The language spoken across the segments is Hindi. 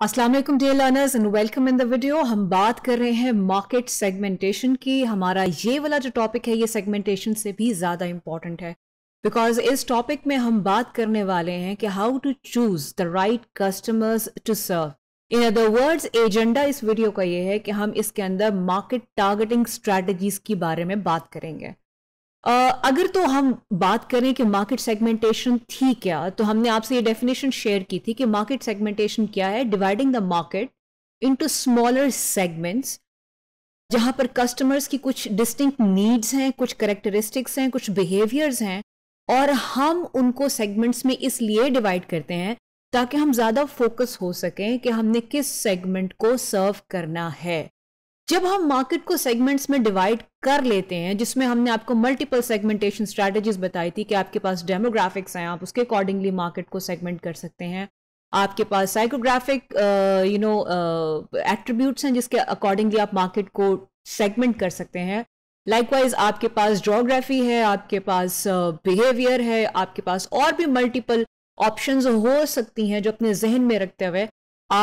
Aslam dear learners and welcome in the video हम बात कर रहे हैं मार्केट सेगमेंटेशन की हमारा ये वाला जो टॉपिक है ये सेगमेंटेशन से भी ज़्यादा इम्पॉर्टेंट है बिकॉज इस टॉपिक में हम बात करने वाले हैं कि how to choose the right customers to serve in other words agenda इस वीडियो का ये है कि हम इसके अंदर मार्केट टारगेटिंग स्ट्रेटजीज के बारे में बात करेंगे अगर तो हम बात करें कि मार्केट सेगमेंटेशन थी क्या तो हमने आपसे ये डेफिनेशन शेयर की थी कि मार्केट सेगमेंटेशन क्या है dividing the market into smaller segments जहां पर कस्टमर्स की कुछ डिस्टिंक्ट नीड्स हैं कुछ करेक्टरिस्टिक्स हैं कुछ बिहेवियर्स हैं और हम उनको सेगमेंट्स में इसलिए डिवाइड करते हैं ताकि हम ज़्यादा फोकस हो सकें कि हमने किस सेगमेंट को सर्व करना है जब हम मार्केट को सेगमेंट्स में डिवाइड कर लेते हैं जिसमें हमने आपको मल्टीपल सेगमेंटेशन स्ट्रैटेजीज बताई थी कि आपके पास डेमोग्राफिक्स हैं आप उसके अकॉर्डिंगली मार्केट को सेगमेंट कर सकते हैं आपके पास साइकोग्राफिक यू नो एट्रीब्यूट्स हैं जिसके अकॉर्डिंगली आप मार्केट को सेगमेंट कर सकते हैं लाइकवाइज आपके पास जोग्राफी है आपके पास बिहेवियर uh, है आपके पास और भी मल्टीपल ऑप्शंस हो सकती हैं जो अपने जहन में रखते हुए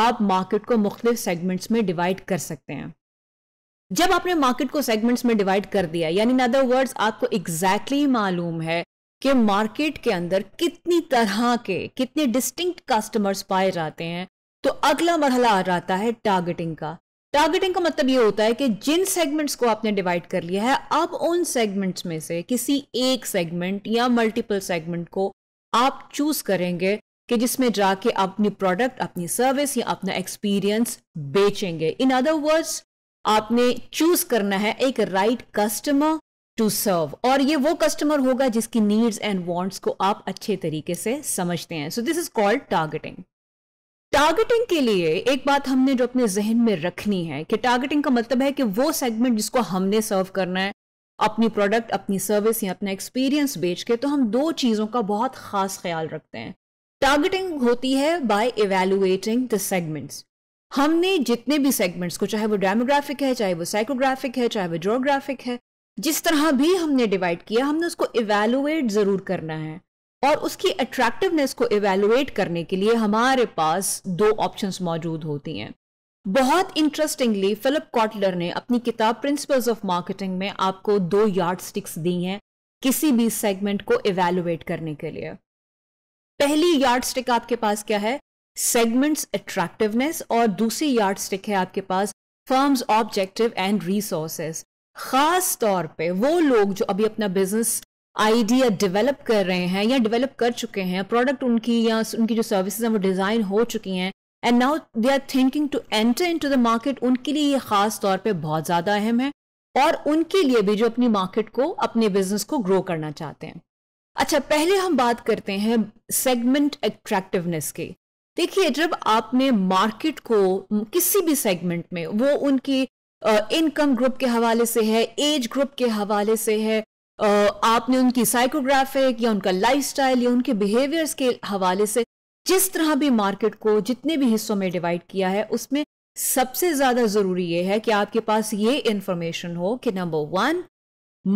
आप मार्केट को मुख्तलिफ सेगमेंट्स में डिवाइड कर सकते हैं जब आपने मार्केट को सेगमेंट्स में डिवाइड कर दिया यानी इन अदर वर्ड्स आपको एग्जैक्टली exactly मालूम है कि मार्केट के अंदर कितनी तरह के कितने डिस्टिंक्ट कस्टमर्स पाए जाते हैं तो अगला मरहला आ जाता है टारगेटिंग का टारगेटिंग का मतलब ये होता है कि जिन सेगमेंट्स को आपने डिवाइड कर लिया है अब उन सेगमेंट्स में से किसी एक सेगमेंट या मल्टीपल सेगमेंट को आप चूज करेंगे कि जिसमें जाके अपनी प्रोडक्ट अपनी सर्विस या अपना एक्सपीरियंस बेचेंगे इन अदर वर्ड्स आपने चूज करना है एक राइट कस्टमर टू सर्व और ये वो कस्टमर होगा जिसकी नीड्स एंड वांट्स को आप अच्छे तरीके से समझते हैं so this is called targeting targeting के लिए एक बात हमने जो अपने जहन में रखनी है कि टारगेटिंग का मतलब है कि वो सेगमेंट जिसको हमने सर्व करना है अपनी प्रोडक्ट अपनी सर्विस या अपना एक्सपीरियंस बेच के तो हम दो चीज़ों का बहुत खास ख्याल रखते हैं टारगेटिंग होती है बाय इवेलुएटिंग द सेगमेंट्स हमने जितने भी सेगमेंट्स को चाहे वो डेमोग्राफिक है चाहे वो साइकोग्राफिक है चाहे वो जोग्राफिक है जिस तरह भी हमने डिवाइड किया हमने उसको इवेलुएट ज़रूर करना है और उसकी अट्रैक्टिवनेस को इवेलुएट करने के लिए हमारे पास दो ऑप्शंस मौजूद होती हैं बहुत इंटरेस्टिंगली फिलिप कॉटलर ने अपनी किताब प्रिंसिपल्स ऑफ मार्केटिंग में आपको दो यार्ड स्टिक्स दी हैं किसी भी सेगमेंट को इवेलुएट करने के लिए पहली यार्ड स्टिक आपके पास क्या है सेगमेंट्स अट्रैक्टिवनेस और दूसरी यार्ड स्टिक है आपके पास फर्म्स ऑब्जेक्टिव एंड रिसोर्सेस खास तौर पे वो लोग जो अभी अपना बिजनेस आइडिया डेवलप कर रहे हैं या डेवलप कर चुके हैं प्रोडक्ट उनकी या उनकी जो सर्विसेज हैं वो डिज़ाइन हो चुकी हैं and now they are thinking to enter into the market उनके लिए ये खास तौर पे बहुत ज़्यादा अहम है और उनके लिए भी जो अपनी मार्केट को अपने बिजनेस को ग्रो करना चाहते हैं अच्छा पहले हम बात करते हैं सेगमेंट अट्रैक्टिवनेस की देखिए जब आपने मार्केट को किसी भी सेगमेंट में वो उनकी इनकम ग्रुप के हवाले से है एज ग्रुप के हवाले से है आपने उनकी साइकोग्राफिक या उनका लाइफस्टाइल या उनके बिहेवियर्स के हवाले से जिस तरह भी मार्केट को जितने भी हिस्सों में डिवाइड किया है उसमें सबसे ज़्यादा ज़रूरी यह है कि आपके पास ये इंफॉर्मेशन हो कि नंबर वन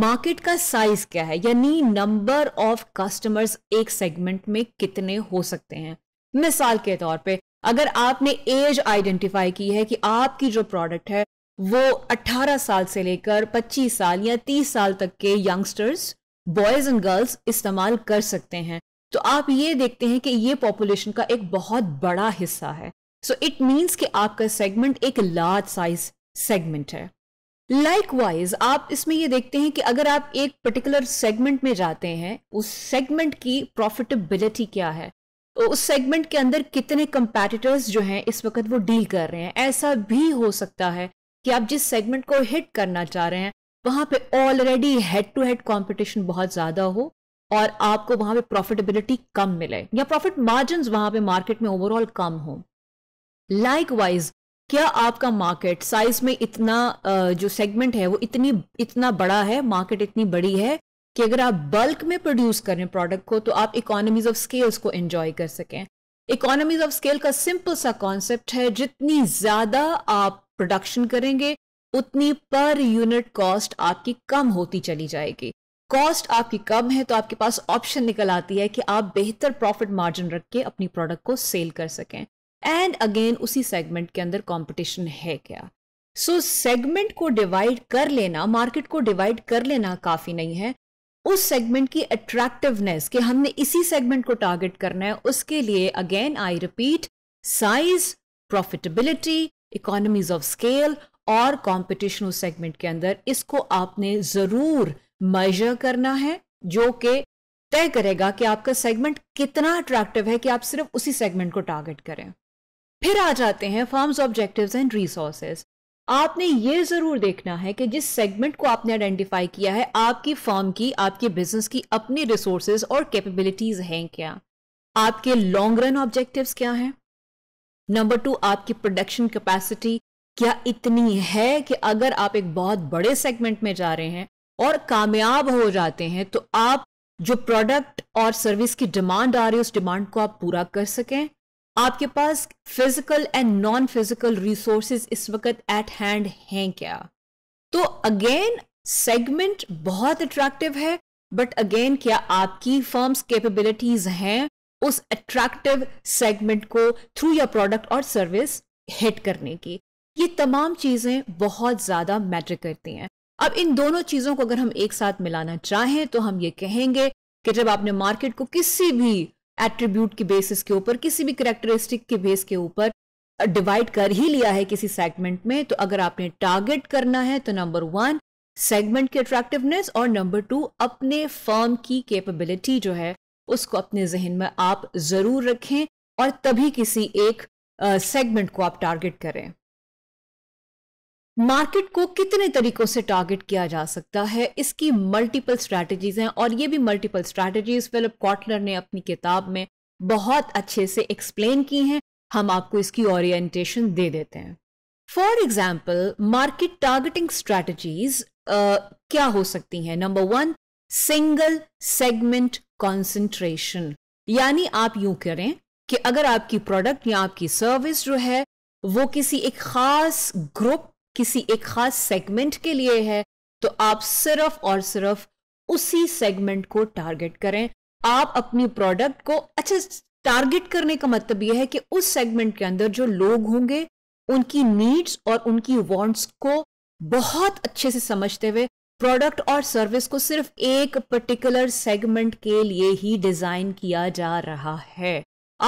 मार्केट का साइज क्या है यानी नंबर ऑफ कस्टमर्स एक सेगमेंट में कितने हो सकते हैं मिसाल के तौर पे अगर आपने एज आइडेंटिफाई की है कि आपकी जो प्रोडक्ट है वो 18 साल से लेकर 25 साल या 30 साल तक के यंगस्टर्स बॉयज एंड गर्ल्स इस्तेमाल कर सकते हैं तो आप ये देखते हैं कि ये पॉपुलेशन का एक बहुत बड़ा हिस्सा है सो इट मीन्स कि आपका सेगमेंट एक लार्ज साइज सेगमेंट है लाइकवाइज आप इसमें ये देखते हैं कि अगर आप एक पर्टिकुलर सेगमेंट में जाते हैं उस सेगमेंट की प्रॉफिटेबिलिटी क्या है उस सेगमेंट के अंदर कितने कंपेटिटर्स जो हैं इस वक्त वो डील कर रहे हैं ऐसा भी हो सकता है कि आप जिस सेगमेंट को हिट करना चाह रहे हैं वहां पे already head to head competition बहुत ज़्यादा हो और आपको वहां पे प्रॉफिटेबिलिटी कम मिले या प्रॉफिट मार्जिन वहां पे मार्केट में ओवरऑल कम हो लाइकवाइज क्या आपका मार्केट साइज में इतना जो सेगमेंट है वो इतनी इतना बड़ा है मार्केट इतनी बड़ी है कि अगर आप बल्क में प्रोड्यूस करें प्रोडक्ट को तो आप इकोनॉमीज ऑफ स्केल्स को एंजॉय कर सकें इकोनॉमीज ऑफ स्केल का सिंपल सा कॉन्सेप्ट है जितनी ज़्यादा आप प्रोडक्शन करेंगे उतनी पर यूनिट कॉस्ट आपकी कम होती चली जाएगी कॉस्ट आपकी कम है तो आपके पास ऑप्शन निकल आती है कि आप बेहतर प्रॉफिट मार्जिन रख के अपनी प्रोडक्ट को सेल कर सकें एंड अगेन उसी सेगमेंट के अंदर कंपटीशन है क्या सो so, सेगमेंट को डिवाइड कर लेना मार्केट को डिवाइड कर लेना काफ़ी नहीं है उस सेगमेंट की अट्रैक्टिवनेस कि हमने इसी सेगमेंट को टारगेट करना है उसके लिए again I repeat size profitability economies of scale और कॉम्पिटिशन उस सेगमेंट के अंदर इसको आपने जरूर मेजर करना है जो कि तय करेगा कि आपका सेगमेंट कितना अट्रैक्टिव है कि आप सिर्फ उसी सेगमेंट को टारगेट करें फिर आ जाते हैं फर्म्स ऑब्जेक्टिव्स एंड रिसोर्सेज आपने ये जरूर देखना है कि जिस सेगमेंट को आपने आइडेंटिफाई किया है आपकी फॉर्म की आपके बिजनेस की अपनी रिसोर्सेज और कैपेबिलिटीज हैं क्या आपके लॉन्ग रन ऑब्जेक्टिव्स क्या हैं नंबर टू आपकी प्रोडक्शन कैपेसिटी क्या इतनी है कि अगर आप एक बहुत बड़े सेगमेंट में जा रहे हैं और कामयाब हो जाते हैं तो आप जो प्रोडक्ट और सर्विस की डिमांड आ रही है उस डिमांड को आप पूरा कर सकें आपके पास physical and non physical resources इस वक्त एट हैंड हैं क्या तो अगेन सेगमेंट बहुत अट्रैक्टिव है बट अगेन क्या आपकी फर्म्स कैपेबिलिटीज हैं उस अट्रैक्टिव सेगमेंट को थ्रू या प्रोडक्ट और सर्विस हिट करने की ये तमाम चीज़ें बहुत ज़्यादा मैटर करती हैं अब इन दोनों चीज़ों को अगर हम एक साथ मिलाना चाहें तो हम ये कहेंगे कि जब आपने मार्केट को किसी भी एट्रीब्यूट के बेसिस के ऊपर किसी भी करेक्टरिस्टिक के बेस के ऊपर डिवाइड कर ही लिया है किसी सेगमेंट में तो अगर आपने टारगेट करना है तो नंबर वन सेगमेंट की अट्रैक्टिवनेस और नंबर टू अपने फर्म की कैपेबिलिटी जो है उसको अपने जहन में आप जरूर रखें और तभी किसी एक सेगमेंट uh, को आप टारगेट करें मार्केट को कितने तरीकों से टारगेट किया जा सकता है इसकी मल्टीपल स्ट्रैटेजीज हैं और ये भी मल्टीपल स्ट्रैटेजीज फिलिप कॉटलर ने अपनी किताब में बहुत अच्छे से एक्सप्लेन की हैं हम आपको इसकी ओरिएंटेशन दे देते हैं for example market targeting strategies क्या हो सकती हैं number one single segment concentration यानी आप यूं करें कि अगर आपकी प्रोडक्ट या आपकी सर्विस जो है वो किसी एक खास ग्रुप किसी एक खास सेगमेंट के लिए है तो आप सिर्फ और सिर्फ उसी सेगमेंट को टारगेट करें आप अपनी प्रोडक्ट को अच्छा टारगेट करने का मतलब यह है कि उस सेगमेंट के अंदर जो लोग होंगे उनकी नीड्स और उनकी वांट्स को बहुत अच्छे से समझते हुए प्रोडक्ट और सर्विस को सिर्फ एक पर्टिकुलर सेगमेंट के लिए ही डिजाइन किया जा रहा है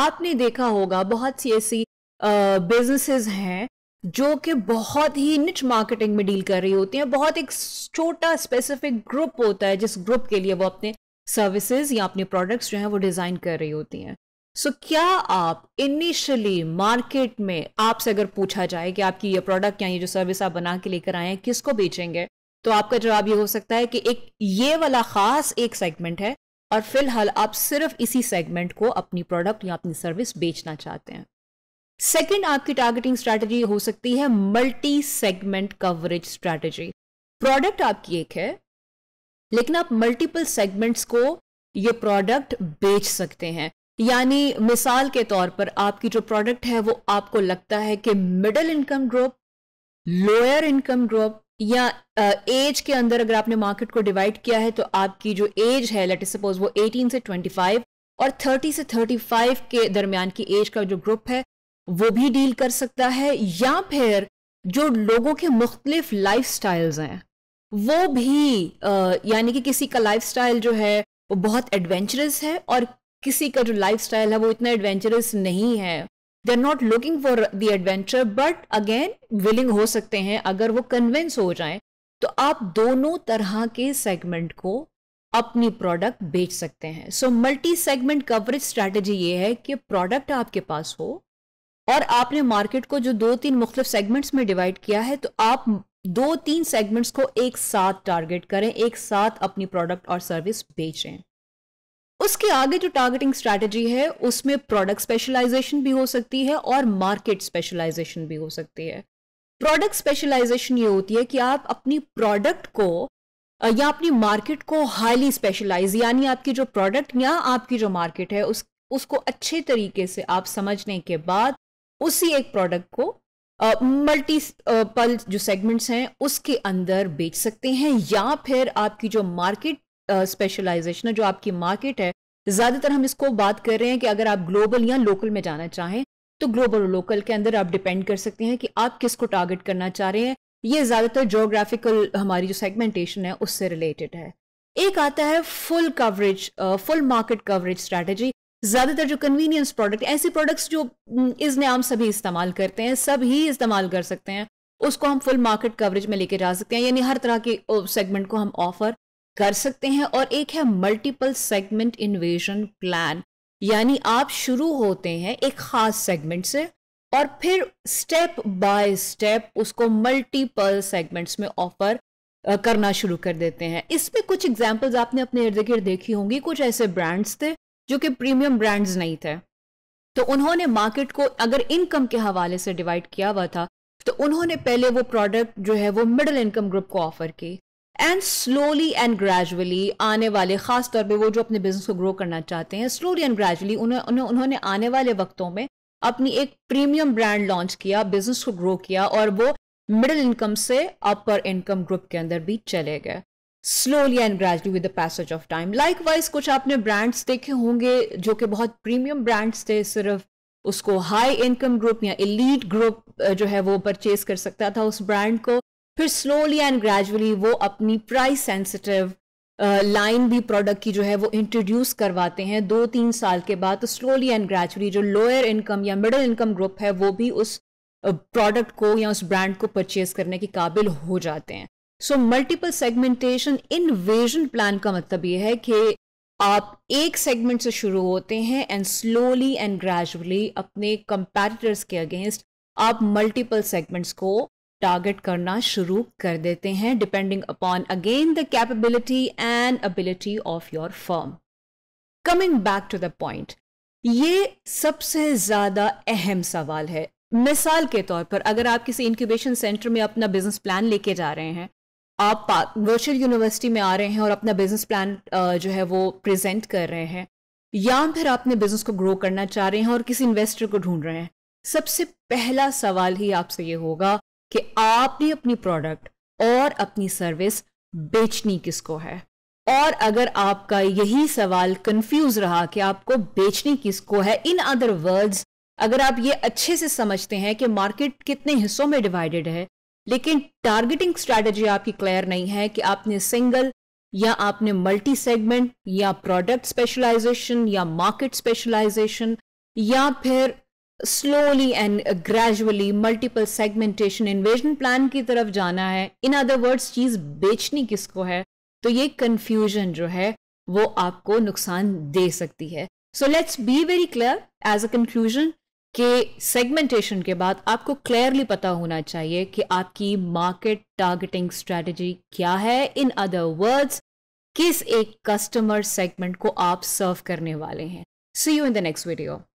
आपने देखा होगा बहुत सी ऐसी बिजनेसेस हैं जो कि बहुत ही निच मार्केटिंग में डील कर रही होती हैं बहुत एक छोटा स्पेसिफिक ग्रुप होता है जिस ग्रुप के लिए वो अपने सर्विसेज या अपने प्रोडक्ट्स जो हैं वो डिज़ाइन कर रही होती हैं सो so, क्या आप इनिशियली मार्केट में आपसे अगर पूछा जाए कि आपकी ये प्रोडक्ट या ये जो सर्विस आप बना के लेकर आए हैं किसको बेचेंगे तो आपका जवाब ये हो सकता है कि एक ये वाला ख़ास एक सेगमेंट है और फिलहाल आप सिर्फ इसी सेगमेंट को अपनी प्रोडक्ट या अपनी सर्विस बेचना चाहते हैं सेकेंड आपकी टारगेटिंग स्ट्रैटेजी हो सकती है multi segment coverage strategy product आपकी एक है लेकिन आप मल्टीपल सेगमेंट्स को ये प्रोडक्ट बेच सकते हैं यानी मिसाल के तौर पर आपकी जो प्रोडक्ट है वो आपको लगता है कि middle income group lower income group या एज के अंदर अगर आपने मार्केट को डिवाइड किया है तो आपकी जो एज है लेट सपोज वो 18 से 25 और 30 से 35 के दरमियान की एज का जो ग्रुप है वो भी डील कर सकता है या फिर जो लोगों के मुख्तलिफ लाइफ स्टाइल्स हैं वो भी यानी कि किसी का लाइफ स्टाइल जो है वो बहुत एडवेंचरस है और किसी का जो लाइफ स्टाइल है वो इतना एडवेंचरस नहीं है they are not looking for the adventure but again willing हो सकते हैं अगर वो कन्विंस हो जाए तो आप दोनों तरह के सेगमेंट को अपनी प्रोडक्ट बेच सकते हैं so multi segment coverage strategy ये है कि प्रोडक्ट आपके पास हो और आपने मार्केट को जो दो तीन मुख्तफ सेगमेंट्स में डिवाइड किया है तो आप दो तीन सेगमेंट्स को एक साथ टारगेट करें एक साथ अपनी प्रोडक्ट और सर्विस बेचें उसके आगे जो टारगेटिंग स्ट्रेटजी है उसमें प्रोडक्ट स्पेशलाइजेशन भी हो सकती है और मार्केट स्पेशलाइजेशन भी हो सकती है प्रोडक्ट स्पेशलाइजेशन ये होती है कि आप अपनी प्रोडक्ट को या अपनी मार्केट को हाईली स्पेशलाइज यानी आपकी जो प्रोडक्ट या आपकी जो मार्केट है उस उसको अच्छे तरीके से आप समझने के बाद उसी एक प्रोडक्ट को मल्टी पल जो सेगमेंट्स हैं उसके अंदर बेच सकते हैं या फिर आपकी जो मार्केट स्पेशलाइजेशन है जो आपकी मार्केट है ज़्यादातर हम इसको बात कर रहे हैं कि अगर आप ग्लोबल या लोकल में जाना चाहें तो ग्लोबल और लोकल के अंदर आप डिपेंड कर सकते हैं कि आप किसको टारगेट करना चाह रहे हैं ये ज़्यादातर जोग्राफिकल हमारी जो सेगमेंटेशन है उससे रिलेटेड है एक आता है full coverage full market coverage strategy ज़्यादातर जो कन्वीनियंस प्रोडक्ट ऐसे प्रोडक्ट्स जो हम्म, इस नाम सभी इस्तेमाल करते हैं सब ही इस्तेमाल कर सकते हैं उसको हम फुल मार्केट कवरेज में लेके जा सकते हैं यानी हर तरह के सेगमेंट को हम ऑफर कर सकते हैं और एक है मल्टीपल सेगमेंट इन्वेजन प्लान यानी आप शुरू होते हैं एक खास सेगमेंट से और फिर स्टेप बाय स्टेप उसको मल्टीपल सेगमेंट्स में ऑफर करना शुरू कर देते हैं इसमें कुछ एग्जाम्पल्स आपने अपने इर्द गिर्द देखी होंगी कुछ ऐसे ब्रांड्स थे जो कि प्रीमियम ब्रांड्स नहीं थे तो उन्होंने मार्केट को अगर इनकम के हवाले से डिवाइड किया हुआ था तो उन्होंने पहले वो प्रोडक्ट जो है वो मिडिल इनकम ग्रुप को ऑफर की एंड स्लोली एंड ग्रेजुअली आने वाले ख़ास तौर पे वो जो अपने बिजनेस को ग्रो करना चाहते हैं स्लोली एंड ग्रेजुअली उन्होंने उन्होंने आने वाले वक्तों में अपनी एक प्रीमियम ब्रांड लॉन्च किया बिजनेस को ग्रो किया और वो मिडिल इनकम से अपर इनकम ग्रुप के अंदर भी चले गए slowly and gradually with the passage of time likewise कुछ आपने ब्रांड्स देखे होंगे जो कि बहुत प्रीमियम ब्रांड्स थे सिर्फ उसको हाई इनकम ग्रुप या एलीट ग्रुप जो है वो परचेज कर सकता था उस ब्रांड को फिर स्लोली एंड ग्रेजुअली वो अपनी प्राइस सेंसिटिव लाइन भी प्रोडक्ट की जो है वो इंट्रोड्यूस करवाते हैं दो तीन साल के बाद तो स्लोली एंड ग्रेजुअली जो लोअर इनकम या मिडल इनकम ग्रुप है वो भी उस प्रोडक्ट को या उस ब्रांड को परचेज करने के काबिल हो जाते हैं so multiple segmentation invasion plan का मतलब ये है कि आप एक सेगमेंट से शुरू होते हैं एंड स्लोली एंड ग्रेजुअली अपने कंपेरिटर्स के अगेंस्ट आप मल्टीपल सेगमेंट्स को टारगेट करना शुरू कर देते हैं depending upon again the capability and ability of your firm coming back to the point ये सबसे ज़्यादा अहम सवाल है मिसाल के तौर पर अगर आप किसी इंक्यूबेशन सेंटर में अपना बिजनेस प्लान लेके जा रहे हैं आप वर्चुअल यूनिवर्सिटी में आ रहे हैं और अपना बिजनेस प्लान जो है वो प्रेजेंट कर रहे हैं या फिर आपने बिजनेस को ग्रो करना चाह रहे हैं और किसी इन्वेस्टर को ढूंढ रहे हैं सबसे पहला सवाल ही आपसे ये होगा कि आपने अपनी प्रोडक्ट और अपनी सर्विस बेचनी किसको है और अगर आपका यही सवाल कंफ्यूज रहा कि आपको बेचनी किसको है इन अदर वर्ड्स अगर आप ये अच्छे से समझते हैं कि मार्केट कितने हिस्सों में डिवाइडेड है लेकिन टारगेटिंग स्ट्रैटेजी आपकी क्लियर नहीं है कि आपने सिंगल या आपने मल्टी सेगमेंट या प्रोडक्ट स्पेशलाइजेशन या मार्केट स्पेशलाइजेशन या फिर slowly and gradually multiple segmentation invasion plan की तरफ जाना है इन अदर वर्ड्स चीज बेचनी किसको है तो ये कंफ्यूजन जो है वो आपको नुकसान दे सकती है so let's be very clear as a conclusion कि सेगमेंटेशन के बाद आपको क्लियरली पता होना चाहिए कि आपकी मार्केट टारगेटिंग स्ट्रेटजी क्या है इन अदर वर्ड्स किस एक कस्टमर सेगमेंट को आप सर्व करने वाले हैं see you in the next video